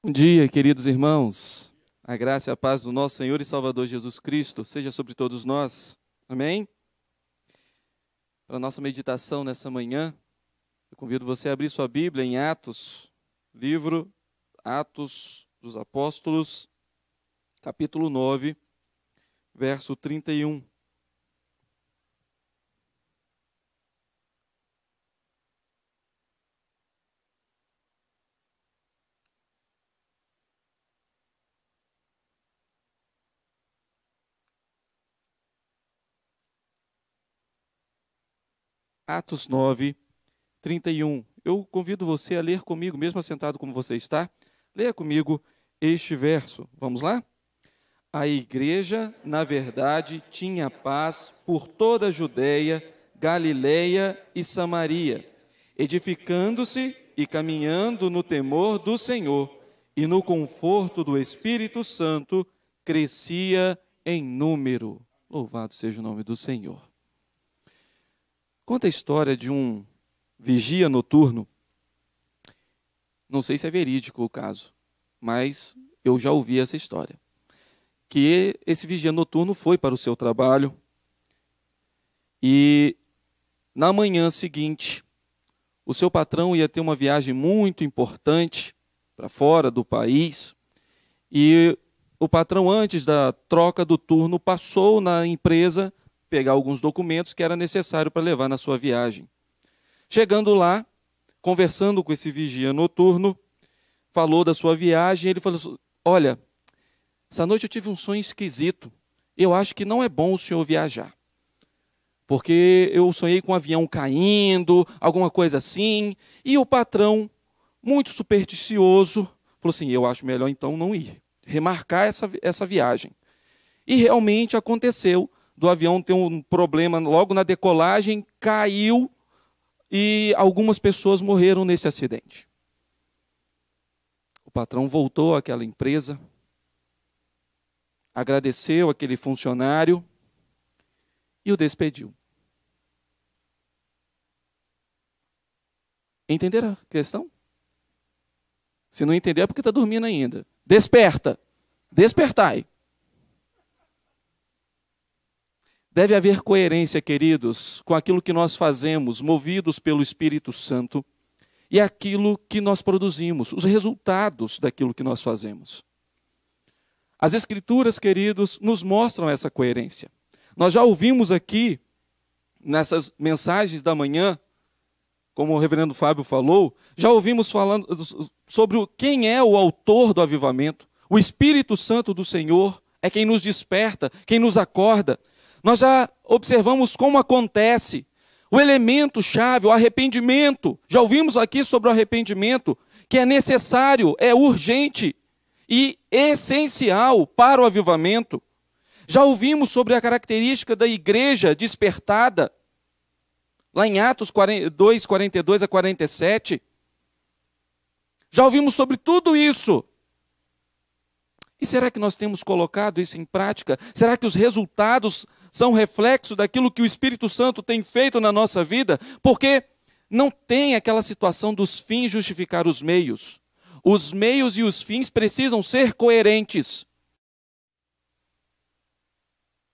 Bom dia, queridos irmãos. A graça e a paz do nosso Senhor e Salvador Jesus Cristo seja sobre todos nós. Amém? Para a nossa meditação nessa manhã, eu convido você a abrir sua Bíblia em Atos, livro Atos dos Apóstolos, capítulo 9, verso 31. Atos 9, 31. Eu convido você a ler comigo, mesmo assentado como você está, leia comigo este verso. Vamos lá? A igreja, na verdade, tinha paz por toda a Judéia, Galileia e Samaria, edificando-se e caminhando no temor do Senhor e no conforto do Espírito Santo, crescia em número. Louvado seja o nome do Senhor. Conta a história de um vigia noturno. Não sei se é verídico o caso, mas eu já ouvi essa história. Que esse vigia noturno foi para o seu trabalho e na manhã seguinte, o seu patrão ia ter uma viagem muito importante para fora do país e o patrão, antes da troca do turno, passou na empresa pegar alguns documentos que era necessário para levar na sua viagem. Chegando lá, conversando com esse vigia noturno, falou da sua viagem, ele falou: "Olha, essa noite eu tive um sonho esquisito. Eu acho que não é bom o senhor viajar. Porque eu sonhei com um avião caindo, alguma coisa assim, e o patrão, muito supersticioso, falou assim: "Eu acho melhor então não ir. Remarcar essa essa viagem". E realmente aconteceu do avião tem um problema logo na decolagem, caiu e algumas pessoas morreram nesse acidente. O patrão voltou àquela empresa, agradeceu aquele funcionário e o despediu. Entenderam a questão? Se não entender, é porque está dormindo ainda. Desperta. Despertai. Deve haver coerência, queridos, com aquilo que nós fazemos, movidos pelo Espírito Santo, e aquilo que nós produzimos, os resultados daquilo que nós fazemos. As Escrituras, queridos, nos mostram essa coerência. Nós já ouvimos aqui, nessas mensagens da manhã, como o reverendo Fábio falou, já ouvimos falando sobre quem é o autor do avivamento. O Espírito Santo do Senhor é quem nos desperta, quem nos acorda, nós já observamos como acontece. O elemento chave, o arrependimento. Já ouvimos aqui sobre o arrependimento, que é necessário, é urgente e essencial para o avivamento. Já ouvimos sobre a característica da igreja despertada, lá em Atos 2, 42 a 47. Já ouvimos sobre tudo isso. E será que nós temos colocado isso em prática? Será que os resultados são reflexo daquilo que o Espírito Santo tem feito na nossa vida, porque não tem aquela situação dos fins justificar os meios. Os meios e os fins precisam ser coerentes.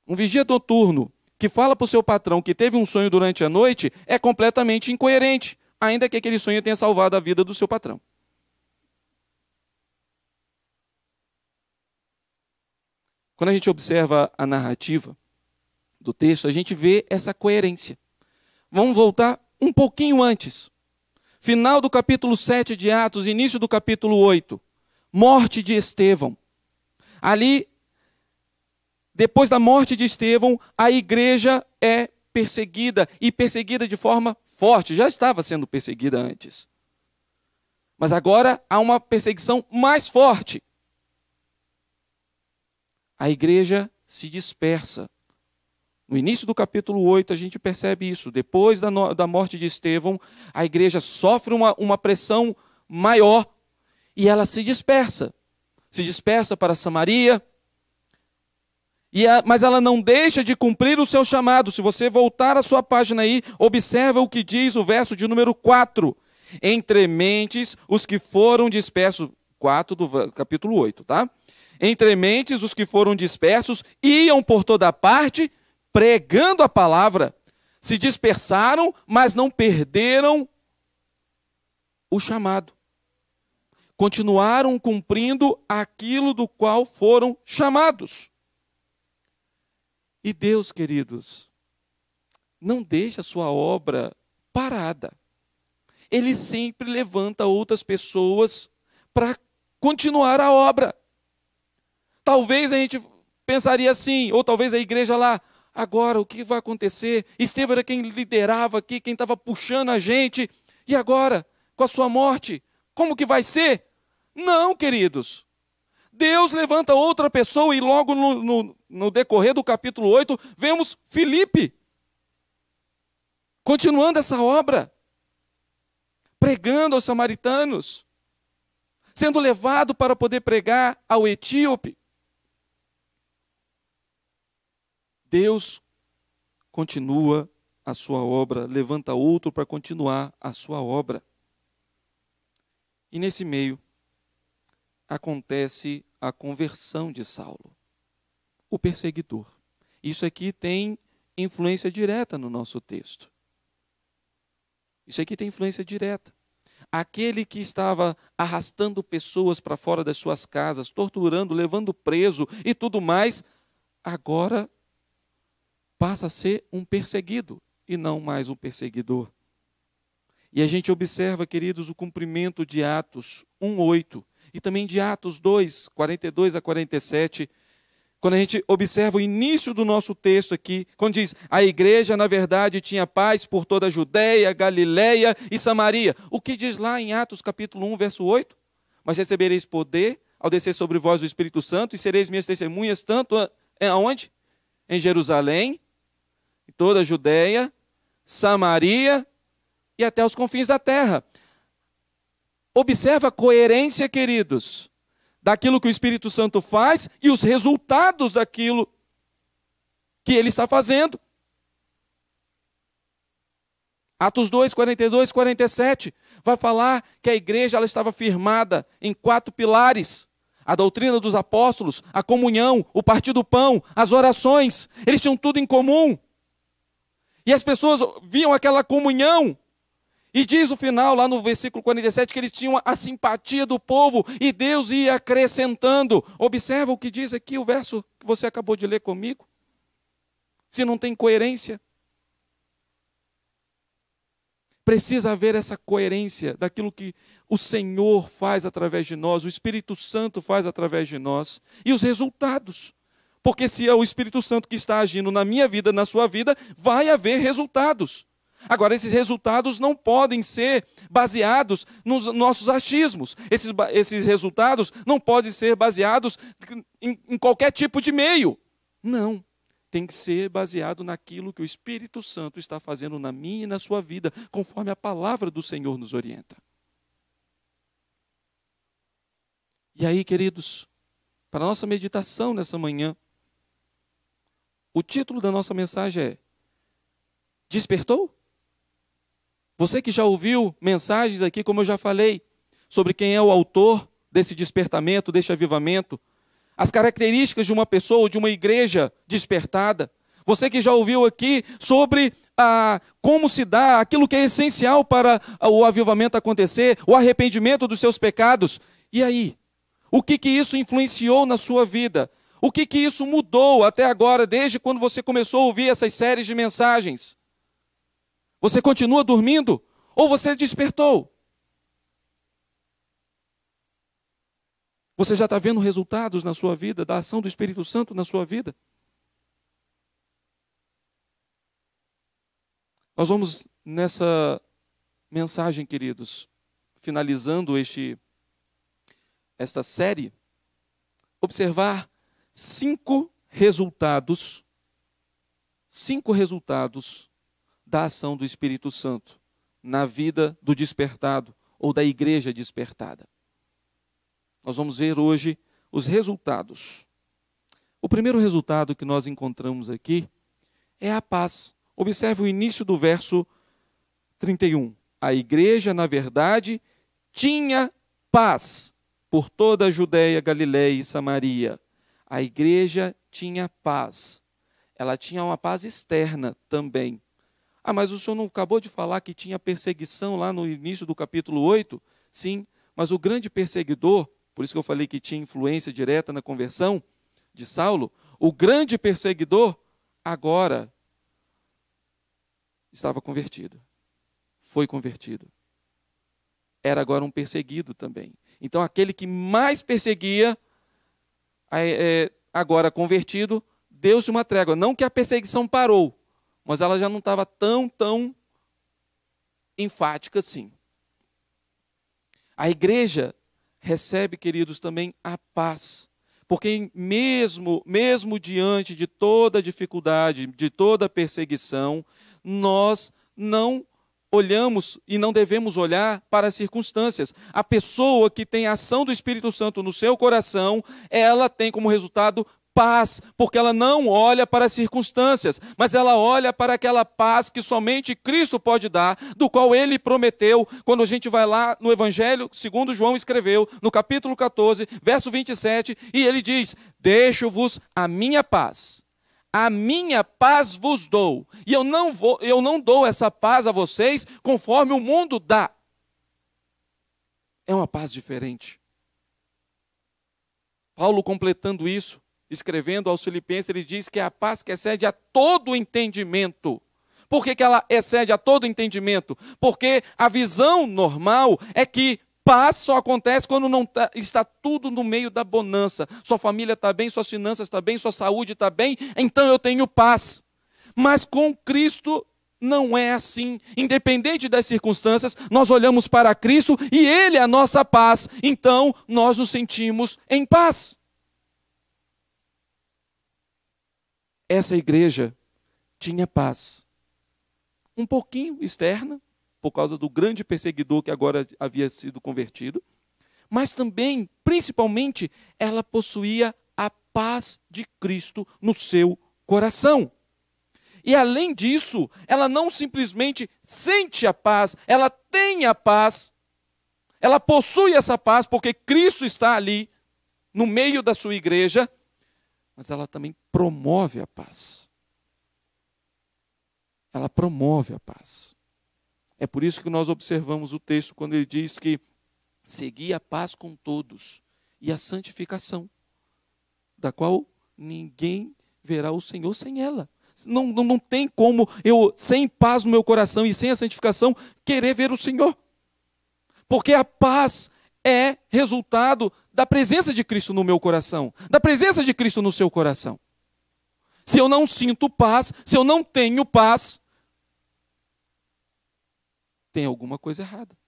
Um vigia noturno que fala para o seu patrão que teve um sonho durante a noite é completamente incoerente, ainda que aquele sonho tenha salvado a vida do seu patrão. Quando a gente observa a narrativa, do texto, a gente vê essa coerência. Vamos voltar um pouquinho antes. Final do capítulo 7 de Atos, início do capítulo 8. Morte de Estevão. Ali, depois da morte de Estevão, a igreja é perseguida e perseguida de forma forte. Já estava sendo perseguida antes. Mas agora há uma perseguição mais forte. A igreja se dispersa no início do capítulo 8, a gente percebe isso. Depois da, da morte de Estevão, a igreja sofre uma, uma pressão maior e ela se dispersa. Se dispersa para Samaria, a, mas ela não deixa de cumprir o seu chamado. Se você voltar à sua página aí, observa o que diz o verso de número 4. Entre mentes, os que foram dispersos. 4 do capítulo 8, tá? Entre mentes, os que foram dispersos iam por toda parte pregando a palavra, se dispersaram, mas não perderam o chamado. Continuaram cumprindo aquilo do qual foram chamados. E Deus, queridos, não deixa a sua obra parada. Ele sempre levanta outras pessoas para continuar a obra. Talvez a gente pensaria assim, ou talvez a igreja lá, Agora, o que vai acontecer? Estevão era quem liderava aqui, quem estava puxando a gente. E agora, com a sua morte, como que vai ser? Não, queridos. Deus levanta outra pessoa e logo no, no, no decorrer do capítulo 8, vemos Filipe continuando essa obra, pregando aos samaritanos, sendo levado para poder pregar ao etíope. Deus continua a sua obra, levanta outro para continuar a sua obra. E nesse meio acontece a conversão de Saulo, o perseguidor. Isso aqui tem influência direta no nosso texto. Isso aqui tem influência direta. Aquele que estava arrastando pessoas para fora das suas casas, torturando, levando preso e tudo mais, agora passa a ser um perseguido e não mais um perseguidor. E a gente observa, queridos, o cumprimento de Atos 1:8 e também de Atos 2, 42 a 47, quando a gente observa o início do nosso texto aqui, quando diz: "A igreja, na verdade, tinha paz por toda a Judéia, Galiléia e Samaria". O que diz lá em Atos capítulo 1, verso 8? Mas recebereis poder ao descer sobre vós o Espírito Santo e sereis minhas testemunhas tanto é aonde? Em Jerusalém, em toda a Judéia, Samaria e até os confins da terra. Observa a coerência, queridos, daquilo que o Espírito Santo faz e os resultados daquilo que ele está fazendo. Atos 2, 42, 47, vai falar que a igreja ela estava firmada em quatro pilares: a doutrina dos apóstolos, a comunhão, o partir do pão, as orações. Eles tinham tudo em comum. E as pessoas viam aquela comunhão. E diz o final, lá no versículo 47, que eles tinham a simpatia do povo e Deus ia acrescentando. Observa o que diz aqui o verso que você acabou de ler comigo. Se não tem coerência, precisa haver essa coerência daquilo que o Senhor faz através de nós, o Espírito Santo faz através de nós, e os resultados. Porque se é o Espírito Santo que está agindo na minha vida, na sua vida, vai haver resultados. Agora, esses resultados não podem ser baseados nos nossos achismos. Esses, esses resultados não podem ser baseados em, em qualquer tipo de meio. Não. Tem que ser baseado naquilo que o Espírito Santo está fazendo na minha e na sua vida, conforme a palavra do Senhor nos orienta. E aí, queridos, para a nossa meditação nessa manhã, o título da nossa mensagem é Despertou? Você que já ouviu mensagens aqui, como eu já falei, sobre quem é o autor desse despertamento, desse avivamento, as características de uma pessoa ou de uma igreja despertada. Você que já ouviu aqui sobre a, ah, como se dá aquilo que é essencial para ah, o avivamento acontecer, o arrependimento dos seus pecados. E aí? O que, que isso influenciou na sua vida? O que, que isso mudou até agora, desde quando você começou a ouvir essas séries de mensagens? Você continua dormindo ou você despertou? Você já está vendo resultados na sua vida, da ação do Espírito Santo na sua vida? Nós vamos nessa mensagem, queridos, finalizando este esta série, observar cinco resultados, cinco resultados da ação do Espírito Santo na vida do despertado ou da igreja despertada. Nós vamos ver hoje os resultados. O primeiro resultado que nós encontramos aqui é a paz. Observe o início do verso 31. A igreja, na verdade, tinha paz por toda a Judéia, Galiléia e Samaria. A igreja tinha paz. Ela tinha uma paz externa também. Ah, mas o senhor não acabou de falar que tinha perseguição lá no início do capítulo 8? Sim, mas o grande perseguidor, por isso que eu falei que tinha influência direta na conversão de Saulo, o grande perseguidor agora estava convertido. Foi convertido. Era agora um perseguido também. Então aquele que mais perseguia é, agora convertido, Deus de uma trégua. Não que a perseguição parou, mas ela já não estava tão, tão enfática assim. A igreja recebe, queridos, também a paz. Porque mesmo, mesmo diante de toda dificuldade, de toda perseguição, nós não olhamos e não devemos olhar para as circunstâncias. A pessoa que tem a ação do Espírito Santo no seu coração, ela tem como resultado paz, porque ela não olha para as circunstâncias, mas ela olha para aquela paz que somente Cristo pode dar, do qual ele prometeu. Quando a gente vai lá no Evangelho, segundo João escreveu, no capítulo 14, verso 27, e ele diz: "Deixo-vos a minha paz a minha paz vos dou. E eu não vou, eu não dou essa paz a vocês conforme o mundo dá. É uma paz diferente. Paulo completando isso, escrevendo aos Filipenses, ele diz que é a paz que excede a todo entendimento. Por que, que ela excede a todo entendimento? Porque a visão normal é que Paz só acontece quando não tá, está tudo no meio da bonança. Sua família está bem, suas finanças estão tá bem, sua saúde está bem, então eu tenho paz. Mas com Cristo não é assim. Independente das circunstâncias, nós olhamos para Cristo e Ele é a nossa paz. Então nós nos sentimos em paz. Essa igreja tinha paz. Um pouquinho externa, por causa do grande perseguidor que agora havia sido convertido, mas também, principalmente, ela possuía a paz de Cristo no seu coração. E além disso, ela não simplesmente sente a paz, ela tem a paz. Ela possui essa paz porque Cristo está ali, no meio da sua igreja, mas ela também promove a paz. Ela promove a paz. É por isso que nós observamos o texto quando ele diz que segui a paz com todos e a santificação, da qual ninguém verá o Senhor sem ela. Não, não, não tem como eu, sem paz no meu coração e sem a santificação, querer ver o Senhor. Porque a paz é resultado da presença de Cristo no meu coração, da presença de Cristo no seu coração. Se eu não sinto paz, se eu não tenho paz, tem alguma coisa errada.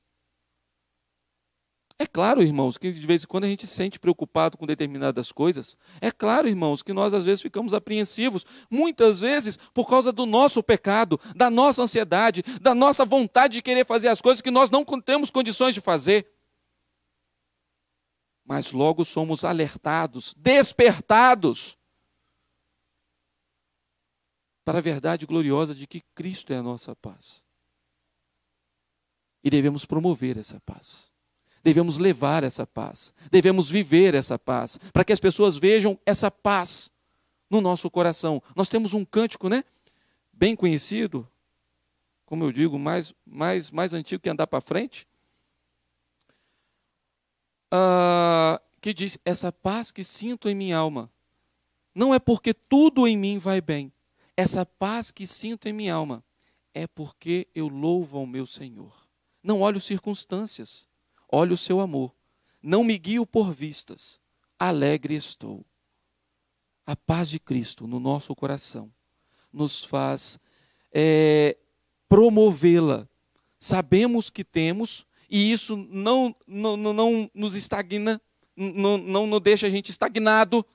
É claro, irmãos, que de vez em quando a gente se sente preocupado com determinadas coisas. É claro, irmãos, que nós às vezes ficamos apreensivos, muitas vezes por causa do nosso pecado, da nossa ansiedade, da nossa vontade de querer fazer as coisas que nós não temos condições de fazer. Mas logo somos alertados, despertados para a verdade gloriosa de que Cristo é a nossa paz. E devemos promover essa paz. Devemos levar essa paz. Devemos viver essa paz. Para que as pessoas vejam essa paz no nosso coração. Nós temos um cântico, né? Bem conhecido, como eu digo, mais, mais, mais antigo que andar para frente. Uh, que diz: Essa paz que sinto em minha alma, não é porque tudo em mim vai bem. Essa paz que sinto em minha alma é porque eu louvo ao meu Senhor. Não olho circunstâncias, olho o seu amor. Não me guio por vistas, alegre estou. A paz de Cristo no nosso coração nos faz é, promovê-la. Sabemos que temos, e isso não, não, não nos estagna, não, não deixa a gente estagnado,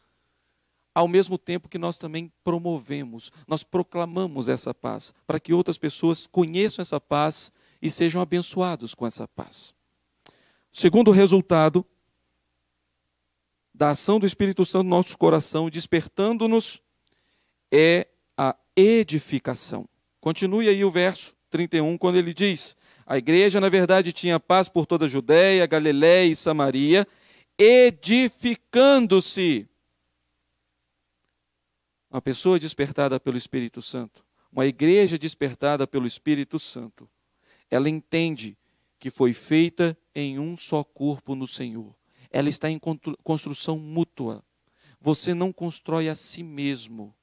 ao mesmo tempo que nós também promovemos, nós proclamamos essa paz, para que outras pessoas conheçam essa paz e sejam abençoados com essa paz. Segundo resultado da ação do Espírito Santo no nosso coração, despertando-nos, é a edificação. Continue aí o verso 31, quando ele diz: A igreja, na verdade, tinha paz por toda a Judéia, Galiléia e Samaria, edificando-se. Uma pessoa despertada pelo Espírito Santo, uma igreja despertada pelo Espírito Santo, ela entende que foi feita em um só corpo no Senhor. Ela está em construção mútua. Você não constrói a si mesmo.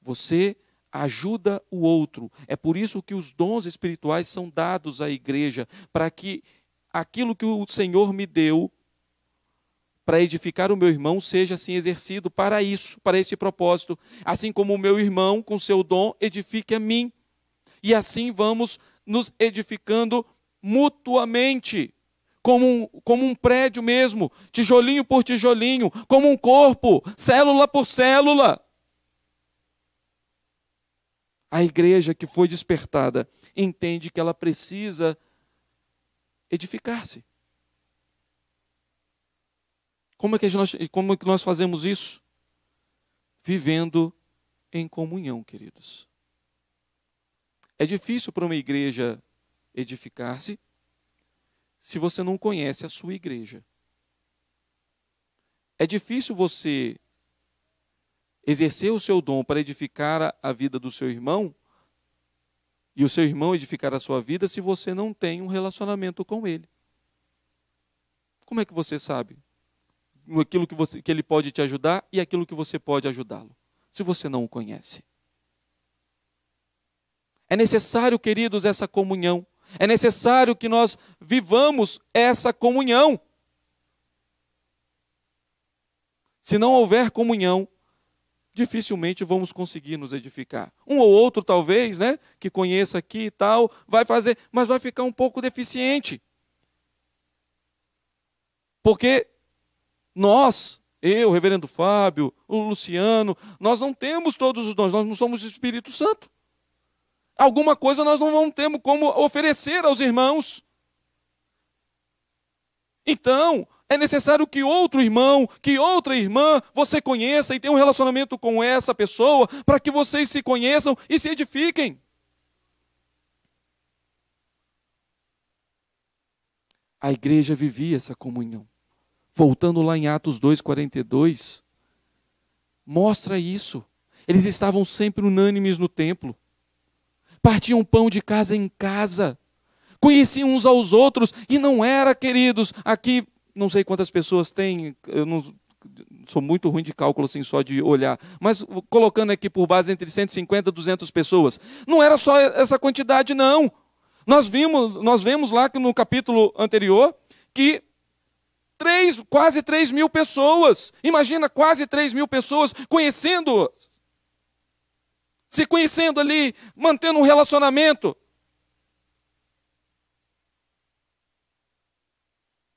Você ajuda o outro. É por isso que os dons espirituais são dados à igreja, para que aquilo que o Senhor me deu para edificar o meu irmão seja assim exercido para isso, para esse propósito. Assim como o meu irmão, com seu dom, edifique a mim. E assim vamos nos edificando mutuamente, como um, como um prédio mesmo, tijolinho por tijolinho, como um corpo, célula por célula. A igreja que foi despertada entende que ela precisa edificar-se. Como é que nós, como é que nós fazemos isso? Vivendo em comunhão, queridos. É difícil para uma igreja edificar-se se você não conhece a sua igreja. É difícil você exercer o seu dom para edificar a vida do seu irmão e o seu irmão edificar a sua vida se você não tem um relacionamento com ele. Como é que você sabe aquilo que, você, que ele pode te ajudar e aquilo que você pode ajudá-lo, se você não o conhece? É necessário, queridos, essa comunhão. É necessário que nós vivamos essa comunhão. Se não houver comunhão, dificilmente vamos conseguir nos edificar. Um ou outro, talvez, né, que conheça aqui e tal, vai fazer, mas vai ficar um pouco deficiente. Porque nós, eu, o reverendo Fábio, o Luciano, nós não temos todos os dons, nós não somos o Espírito Santo alguma coisa nós não vamos ter como oferecer aos irmãos. Então, é necessário que outro irmão, que outra irmã você conheça e tenha um relacionamento com essa pessoa, para que vocês se conheçam e se edifiquem. A igreja vivia essa comunhão. Voltando lá em Atos 2:42, mostra isso. Eles estavam sempre unânimes no templo partiam pão de casa em casa, conheciam uns aos outros, e não era, queridos, aqui não sei quantas pessoas têm, eu não sou muito ruim de cálculo assim só de olhar, mas colocando aqui por base entre 150 e 200 pessoas. Não era só essa quantidade não. Nós vimos, nós vemos lá que no capítulo anterior que três, quase 3 mil pessoas, imagina quase 3 mil pessoas conhecendo se conhecendo ali, mantendo um relacionamento.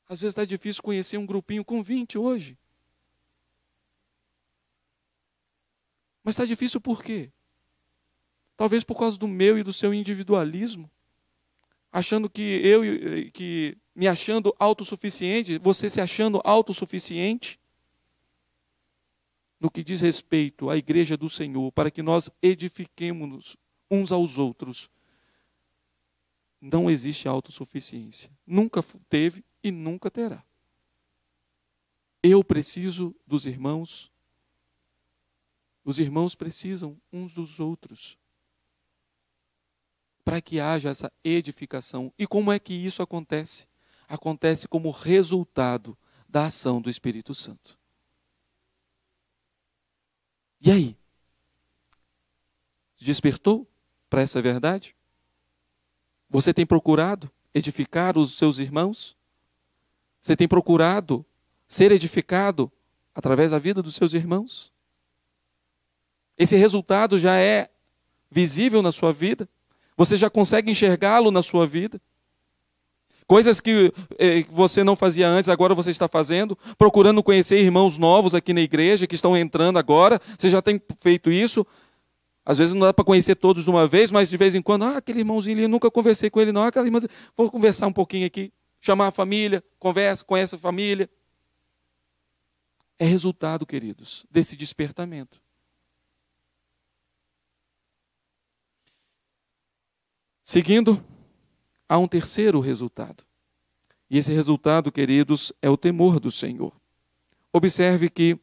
Às vezes está difícil conhecer um grupinho com 20 hoje. Mas está difícil por quê? Talvez por causa do meu e do seu individualismo. Achando que eu, que me achando autossuficiente, você se achando autossuficiente no que diz respeito à igreja do Senhor, para que nós edifiquemos uns aos outros. Não existe autossuficiência. Nunca teve e nunca terá. Eu preciso dos irmãos. Os irmãos precisam uns dos outros. Para que haja essa edificação. E como é que isso acontece? Acontece como resultado da ação do Espírito Santo. E aí? Despertou para essa verdade? Você tem procurado edificar os seus irmãos? Você tem procurado ser edificado através da vida dos seus irmãos? Esse resultado já é visível na sua vida? Você já consegue enxergá-lo na sua vida? Coisas que eh, você não fazia antes, agora você está fazendo. Procurando conhecer irmãos novos aqui na igreja que estão entrando agora. Você já tem feito isso. Às vezes não dá para conhecer todos de uma vez, mas de vez em quando, ah, aquele irmãozinho ali, nunca conversei com ele, não. Aquela irmãzinha, vou conversar um pouquinho aqui. Chamar a família, conversa, conhece a família. É resultado, queridos, desse despertamento. Seguindo, há um terceiro resultado. E esse resultado, queridos, é o temor do Senhor. Observe que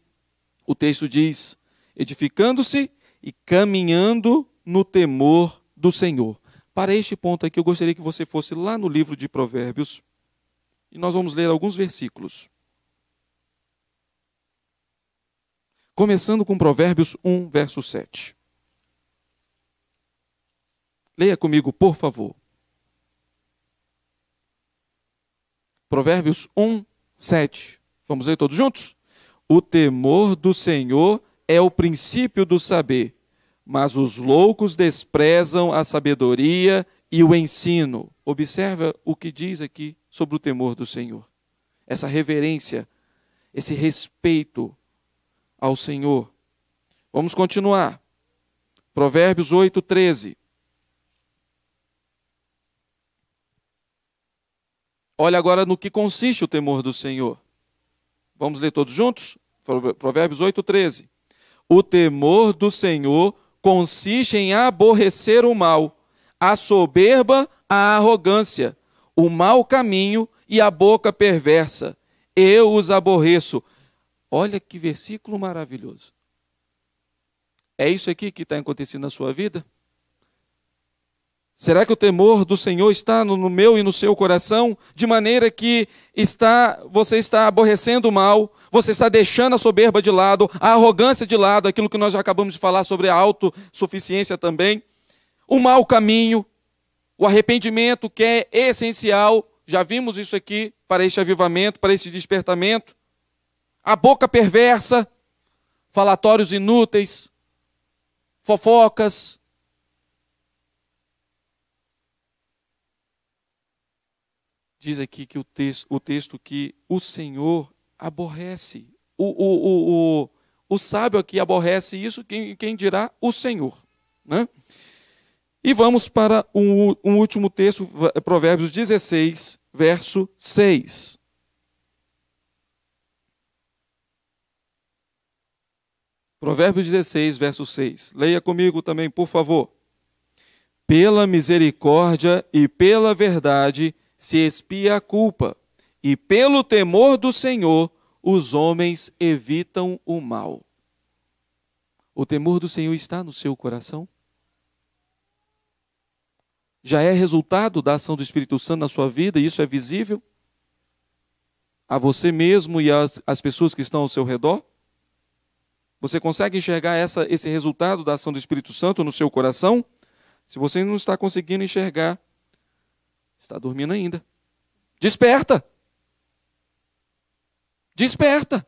o texto diz: edificando-se e caminhando no temor do Senhor. Para este ponto aqui, eu gostaria que você fosse lá no livro de Provérbios e nós vamos ler alguns versículos. Começando com Provérbios 1, verso 7. Leia comigo, por favor. Provérbios 1, 7. Vamos ler todos juntos? O temor do Senhor é o princípio do saber, mas os loucos desprezam a sabedoria e o ensino. Observa o que diz aqui sobre o temor do Senhor. Essa reverência, esse respeito ao Senhor. Vamos continuar. Provérbios 8, 13. Olha agora no que consiste o temor do Senhor. Vamos ler todos juntos? Provérbios 8, 13. O temor do Senhor consiste em aborrecer o mal, a soberba, a arrogância, o mau caminho e a boca perversa. Eu os aborreço. Olha que versículo maravilhoso. É isso aqui que está acontecendo na sua vida? Será que o temor do Senhor está no meu e no seu coração, de maneira que está você está aborrecendo o mal, você está deixando a soberba de lado, a arrogância de lado, aquilo que nós já acabamos de falar sobre a autossuficiência também, o mau caminho, o arrependimento que é essencial, já vimos isso aqui para este avivamento, para este despertamento, a boca perversa, falatórios inúteis, fofocas, diz aqui que o texto, o texto que o Senhor aborrece. O, o, o, o, o sábio aqui aborrece isso, quem, quem dirá? O Senhor. Né? E vamos para um, um último texto, Provérbios 16, verso 6. Provérbios 16, verso 6. Leia comigo também, por favor. Pela misericórdia e pela verdade se expia a culpa, e pelo temor do Senhor os homens evitam o mal. O temor do Senhor está no seu coração? Já é resultado da ação do Espírito Santo na sua vida e isso é visível? A você mesmo e às, às pessoas que estão ao seu redor? Você consegue enxergar essa, esse resultado da ação do Espírito Santo no seu coração? Se você não está conseguindo enxergar, Está dormindo ainda. Desperta! Desperta!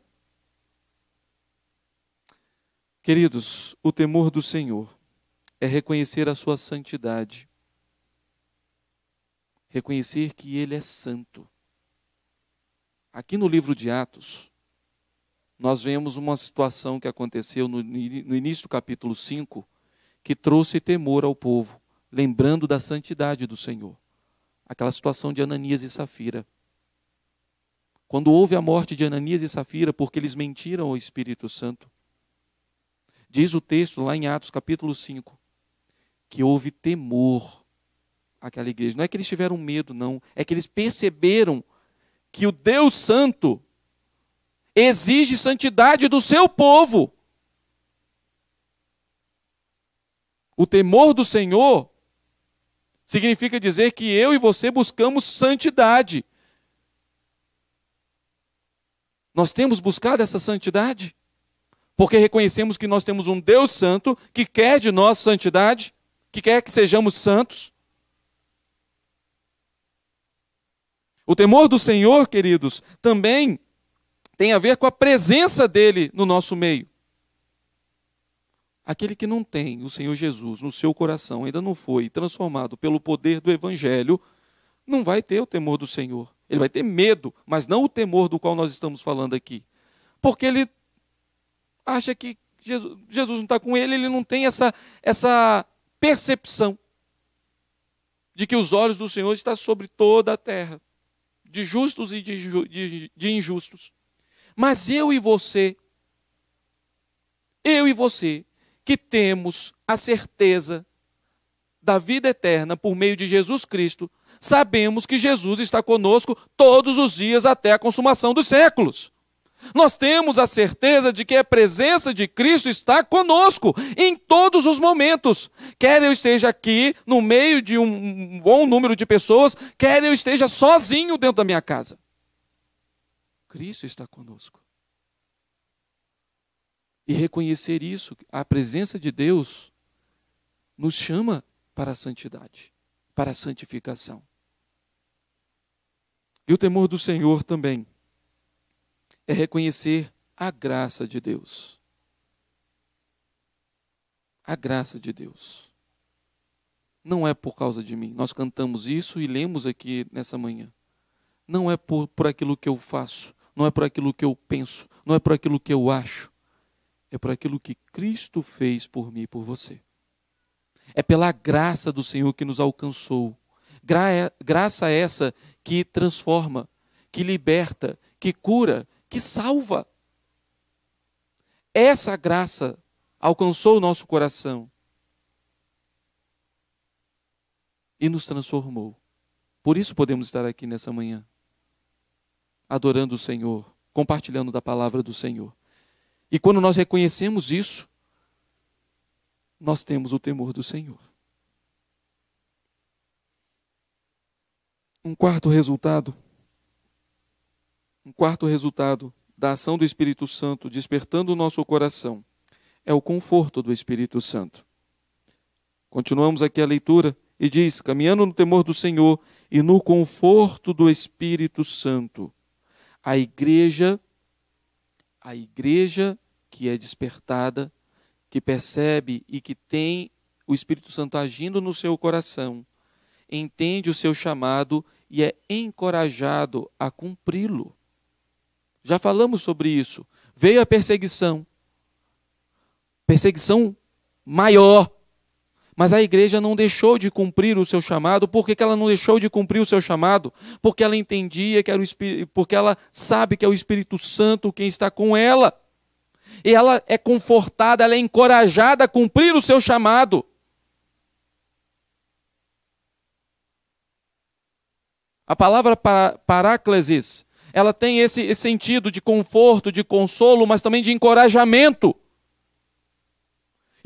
Queridos, o temor do Senhor é reconhecer a sua santidade, reconhecer que Ele é santo. Aqui no livro de Atos, nós vemos uma situação que aconteceu no, início do capítulo 5 que trouxe temor ao povo, lembrando da santidade do Senhor. Aquela situação de Ananias e Safira. Quando houve a morte de Ananias e Safira, porque eles mentiram ao Espírito Santo, diz o texto lá em Atos capítulo 5, que houve temor àquela igreja. Não é que eles tiveram medo, não. É que eles perceberam que o Deus Santo exige santidade do seu povo. O temor do Senhor Significa dizer que eu e você buscamos santidade. Nós temos buscado essa santidade? Porque reconhecemos que nós temos um Deus santo que quer de nós santidade, que quer que sejamos santos. O temor do Senhor, queridos, também tem a ver com a presença dele no nosso meio. Aquele que não tem o Senhor Jesus no seu coração, ainda não foi transformado pelo poder do Evangelho, não vai ter o temor do Senhor. Ele vai ter medo, mas não o temor do qual nós estamos falando aqui. Porque ele acha que Jesus, Jesus não está com ele, ele não tem essa, essa percepção de que os olhos do Senhor estão sobre toda a terra, de justos e de, de, de injustos. Mas eu e você, eu e você, que temos a certeza da vida eterna por meio de Jesus Cristo, sabemos que Jesus está conosco todos os dias até a consumação dos séculos. Nós temos a certeza de que a presença de Cristo está conosco em todos os momentos. Quer eu esteja aqui no meio de um bom número de pessoas, quer eu esteja sozinho dentro da minha casa. Cristo está conosco e reconhecer isso, a presença de Deus nos chama para a santidade, para a santificação. E o temor do Senhor também é reconhecer a graça de Deus. A graça de Deus. Não é por causa de mim. Nós cantamos isso e lemos aqui nessa manhã. Não é por, por aquilo que eu faço, não é por aquilo que eu penso, não é por aquilo que eu acho, é por aquilo que Cristo fez por mim e por você. É pela graça do Senhor que nos alcançou. Gra graça essa que transforma, que liberta, que cura, que salva. Essa graça alcançou o nosso coração e nos transformou. Por isso podemos estar aqui nessa manhã, adorando o Senhor, compartilhando da palavra do Senhor. E quando nós reconhecemos isso, nós temos o temor do Senhor. Um quarto resultado, um quarto resultado da ação do Espírito Santo despertando o nosso coração é o conforto do Espírito Santo. Continuamos aqui a leitura e diz: caminhando no temor do Senhor e no conforto do Espírito Santo, a igreja a igreja que é despertada, que percebe e que tem o Espírito Santo agindo no seu coração, entende o seu chamado e é encorajado a cumpri-lo. Já falamos sobre isso. Veio a perseguição. Perseguição maior mas a igreja não deixou de cumprir o seu chamado. Por que, que ela não deixou de cumprir o seu chamado? Porque ela entendia que era o Espírito, porque ela sabe que é o Espírito Santo quem está com ela. E ela é confortada, ela é encorajada a cumprir o seu chamado. A palavra para, paráclesis, ela tem esse, esse sentido de conforto, de consolo, mas também de encorajamento.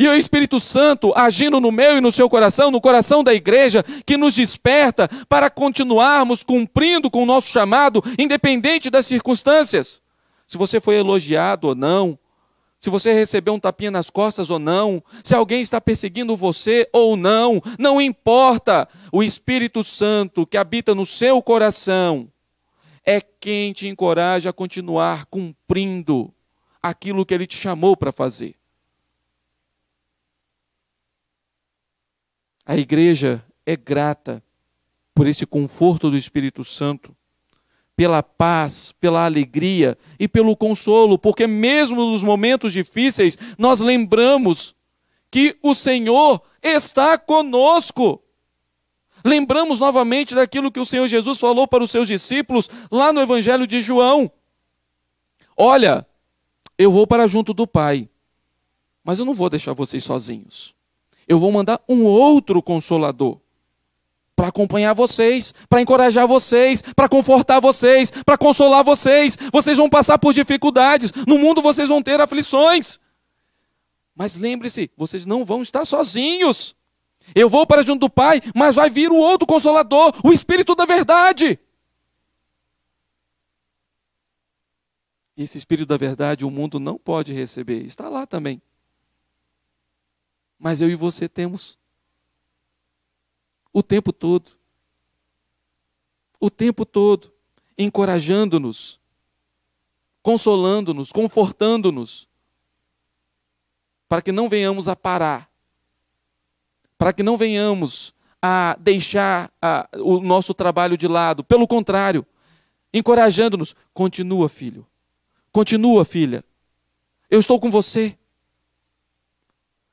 E o Espírito Santo agindo no meu e no seu coração, no coração da igreja, que nos desperta para continuarmos cumprindo com o nosso chamado, independente das circunstâncias. Se você foi elogiado ou não, se você recebeu um tapinha nas costas ou não, se alguém está perseguindo você ou não, não importa. O Espírito Santo que habita no seu coração é quem te encoraja a continuar cumprindo aquilo que ele te chamou para fazer. A igreja é grata por esse conforto do Espírito Santo, pela paz, pela alegria e pelo consolo, porque mesmo nos momentos difíceis nós lembramos que o Senhor está conosco. Lembramos novamente daquilo que o Senhor Jesus falou para os seus discípulos lá no Evangelho de João. Olha, eu vou para junto do Pai, mas eu não vou deixar vocês sozinhos. Eu vou mandar um outro consolador para acompanhar vocês, para encorajar vocês, para confortar vocês, para consolar vocês. Vocês vão passar por dificuldades, no mundo vocês vão ter aflições. Mas lembre-se, vocês não vão estar sozinhos. Eu vou para junto do Pai, mas vai vir o outro consolador, o Espírito da Verdade. Esse Espírito da Verdade o mundo não pode receber, está lá também. Mas eu e você temos o tempo todo. O tempo todo, encorajando-nos, consolando-nos, confortando-nos, para que não venhamos a parar, para que não venhamos a deixar a, o nosso trabalho de lado. Pelo contrário, encorajando-nos, continua, filho, continua, filha, eu estou com você.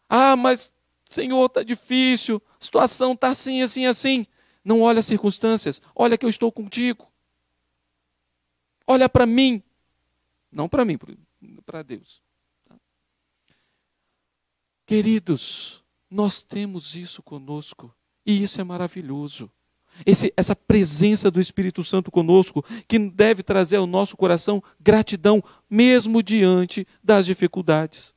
Ah, mas Senhor, está difícil, a situação está assim, assim, assim. Não olha as circunstâncias, olha que eu estou contigo. Olha para mim, não para mim, para Deus. Tá? Queridos, nós temos isso conosco e isso é maravilhoso. Esse, essa presença do Espírito Santo conosco, que deve trazer ao nosso coração gratidão, mesmo diante das dificuldades.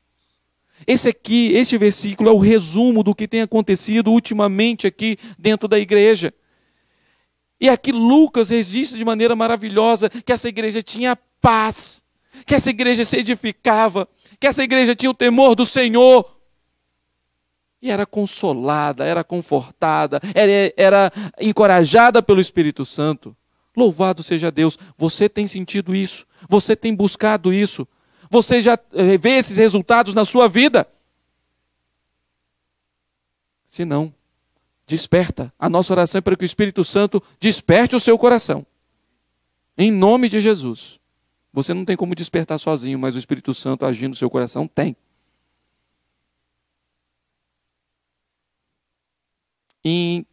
Esse aqui, este versículo é o resumo do que tem acontecido ultimamente aqui dentro da igreja. E aqui Lucas registra de maneira maravilhosa que essa igreja tinha paz, que essa igreja se edificava, que essa igreja tinha o temor do Senhor. E era consolada, era confortada, era, era encorajada pelo Espírito Santo. Louvado seja Deus, você tem sentido isso, você tem buscado isso você já eh, vê esses resultados na sua vida. Se não, desperta. A nossa oração é para que o Espírito Santo desperte o seu coração. Em nome de Jesus. Você não tem como despertar sozinho, mas o Espírito Santo agindo no seu coração tem. E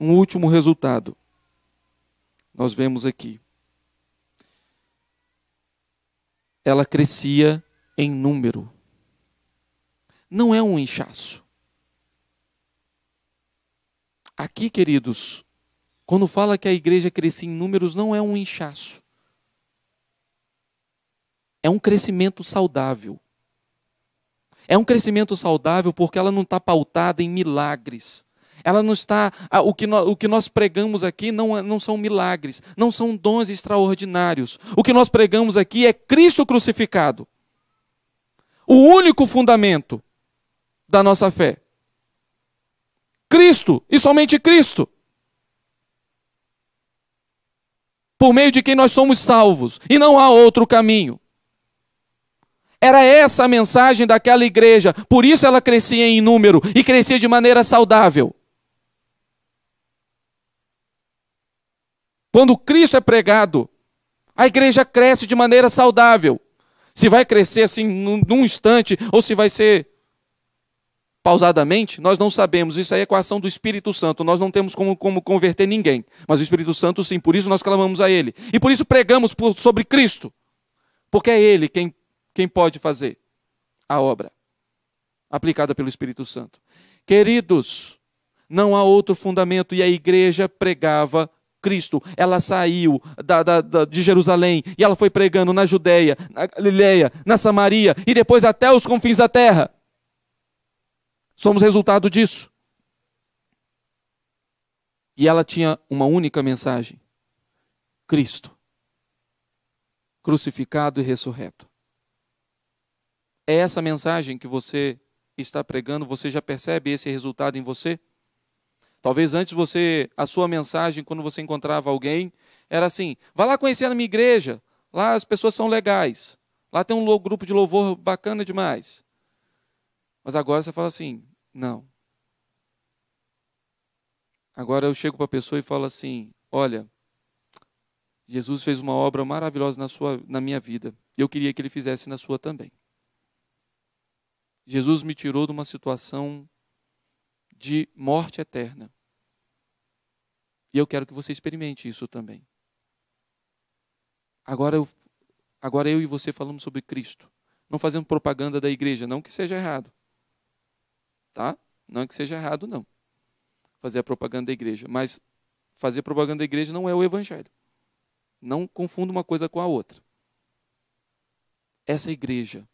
um último resultado. Nós vemos aqui ela crescia em número. Não é um inchaço. Aqui, queridos, quando fala que a igreja crescia em números, não é um inchaço. É um crescimento saudável. É um crescimento saudável porque ela não está pautada em milagres. Ela não está. O que, nós, o que nós pregamos aqui não, não são milagres, não são dons extraordinários. O que nós pregamos aqui é Cristo crucificado. O único fundamento da nossa fé. Cristo e somente Cristo. Por meio de quem nós somos salvos, e não há outro caminho. Era essa a mensagem daquela igreja, por isso ela crescia em número e crescia de maneira saudável. Quando Cristo é pregado, a igreja cresce de maneira saudável. Se vai crescer assim num instante ou se vai ser pausadamente, nós não sabemos. Isso é a equação do Espírito Santo. Nós não temos como, como converter ninguém. Mas o Espírito Santo, sim, por isso nós clamamos a Ele. E por isso pregamos por, sobre Cristo. Porque é Ele quem, quem pode fazer a obra aplicada pelo Espírito Santo. Queridos, não há outro fundamento. E a igreja pregava Cristo, ela saiu da, da, da, de Jerusalém e ela foi pregando na Judéia, na Galileia, na Samaria e depois até os confins da terra. Somos resultado disso. E ela tinha uma única mensagem: Cristo, crucificado e ressurreto. É essa mensagem que você está pregando, você já percebe esse resultado em você? Talvez antes você, a sua mensagem, quando você encontrava alguém, era assim: vá lá conhecer a minha igreja, lá as pessoas são legais, lá tem um grupo de louvor bacana demais. Mas agora você fala assim: não. Agora eu chego para a pessoa e falo assim: olha, Jesus fez uma obra maravilhosa na, sua, na minha vida, e eu queria que ele fizesse na sua também. Jesus me tirou de uma situação de morte eterna. E eu quero que você experimente isso também. Agora eu, agora eu e você falamos sobre Cristo. Não fazendo propaganda da igreja, não que seja errado. Tá? Não é que seja errado, não. Fazer a propaganda da igreja. Mas fazer propaganda da igreja não é o evangelho. Não confunda uma coisa com a outra. Essa igreja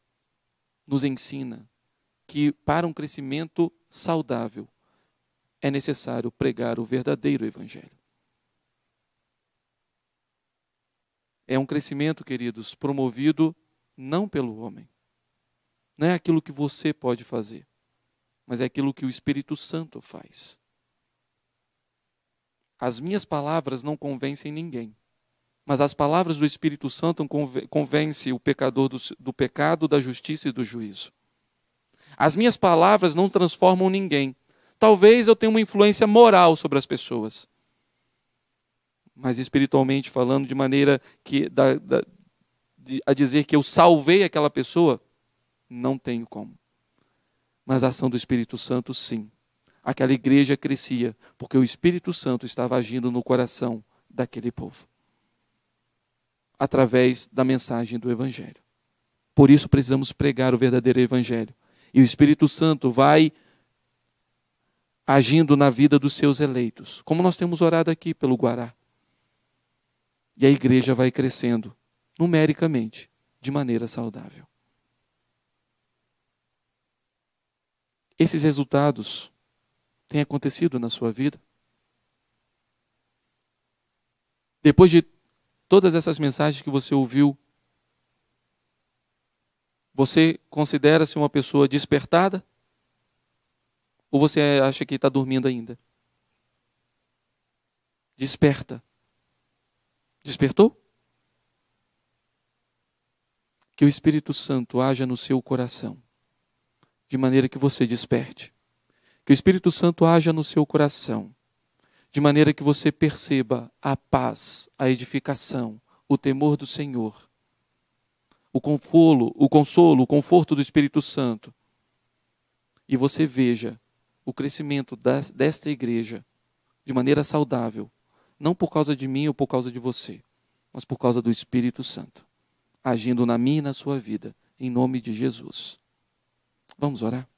nos ensina que para um crescimento saudável, é necessário pregar o verdadeiro Evangelho. É um crescimento, queridos, promovido não pelo homem. Não é aquilo que você pode fazer, mas é aquilo que o Espírito Santo faz. As minhas palavras não convencem ninguém, mas as palavras do Espírito Santo convencem o pecador do, do pecado, da justiça e do juízo. As minhas palavras não transformam ninguém, Talvez eu tenha uma influência moral sobre as pessoas. Mas espiritualmente falando, de maneira que da, da, de, a dizer que eu salvei aquela pessoa, não tenho como. Mas a ação do Espírito Santo, sim. Aquela igreja crescia, porque o Espírito Santo estava agindo no coração daquele povo através da mensagem do Evangelho. Por isso precisamos pregar o verdadeiro Evangelho. E o Espírito Santo vai agindo na vida dos seus eleitos, como nós temos orado aqui pelo Guará. E a igreja vai crescendo numericamente, de maneira saudável. Esses resultados têm acontecido na sua vida? Depois de todas essas mensagens que você ouviu, você considera-se uma pessoa despertada? Ou você acha que está dormindo ainda? Desperta. Despertou? Que o Espírito Santo haja no seu coração, de maneira que você desperte. Que o Espírito Santo haja no seu coração, de maneira que você perceba a paz, a edificação, o temor do Senhor, o consolo, o consolo, o conforto do Espírito Santo. E você veja o crescimento desta igreja de maneira saudável, não por causa de mim ou por causa de você, mas por causa do Espírito Santo, agindo na minha e na sua vida, em nome de Jesus. Vamos orar?